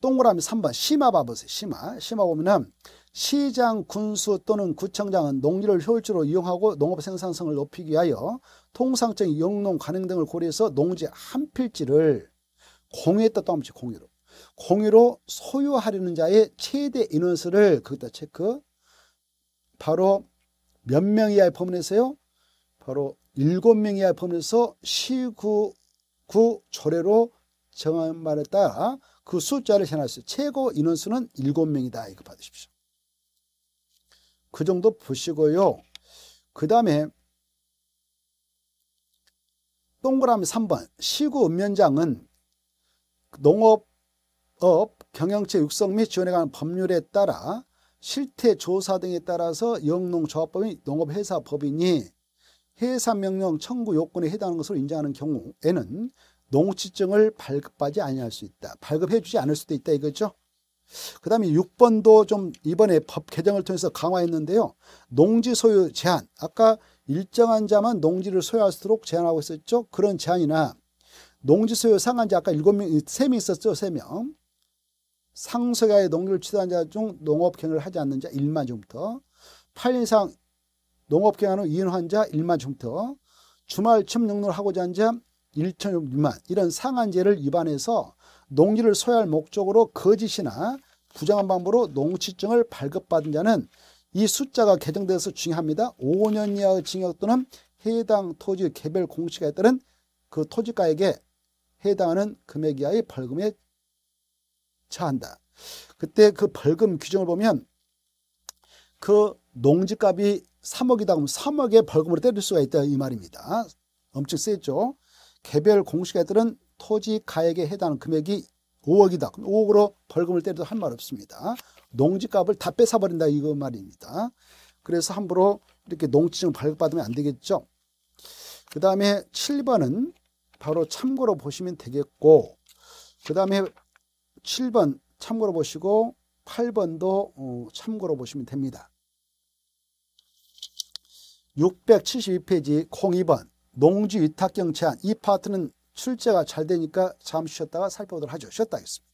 동그라미 삼번 심화 봐보세요. 심화. 심화 보면은 시장, 군수 또는 구청장은 농지를 효율적으로 이용하고 농업 생산성을 높이기 위하여 통상적인 영농 관행 등을 고려해서 농지 한 필지를 공유했다 또 한번 공유로 공유로 소유하려는 자의 최대 인원수를 거기다 체크 바로 몇 명 이하의 범위에서요 바로 일곱 명 이하의 범위에서 시구 구 조례로 정한 말에 따라 그 숫자를 현할 수 최고 인원수는 일곱 명이다 이거 받으십시오. 그 정도 보시고요. 그 다음에 동그라미 3번 시구 읍면장은 농업업 경영체 육성 및 지원에 관한 법률에 따라 실태 조사 등에 따라서 영농조합법인 농업회사법인이 해산명령 청구 요건에 해당하는 것으로 인정하는 경우에는 농지증을 발급받지 아니할 수 있다. 발급해 주지 않을 수도 있다 이거죠. 그 다음에 6번도 좀 이번에 법 개정을 통해서 강화했는데요. 농지 소유 제한, 아까 일정한 자만 농지를 소유할수록 제한하고 있었죠. 그런 제한이나 농지 소유 상한자 아까 7명, 3명 있었죠. 3명. 상속야의 농지를 취득한 자 중 농업경영을 하지 않는 자 1만 중부터 8인 이상 농업경영하는 이인환 자 1만 중부터 주말 침농로을 하고자 한 자 1천 6만 이런 상한제를 위반해서 농지를 소유할 목적으로 거짓이나 부정한 방법으로 농취증을 발급받은 자는 이 숫자가 개정되어서 중요합니다. 5년 이하의 징역 또는 해당 토지 개별 공시가에 따른 그 토지가에게 해당하는 금액 이하의 벌금에 처한다. 그때 그 벌금 규정을 보면 그 농지값이 3억이다 하면 3억의 벌금으로 때릴 수가 있다 이 말입니다. 엄청 세죠. 개별 공시가에 따른 토지 가액에 해당하는 금액이 5억이다. 5억으로 벌금을 때려도 할말 없습니다. 농지값을 다 뺏어버린다 이거 말입니다. 그래서 함부로 이렇게 농지증 발급받으면 안 되겠죠. 그 다음에 7번은 바로 참고로 보시면 되겠고 그 다음에 7번 참고로 보시고 8번도 어, 참고로 보시면 됩니다. 672페이지 02번 농지위탁경 제한 이 파트는 출제가 잘 되니까 잠시 쉬었다가 살펴보도록 하죠. 쉬었다 하겠습니다.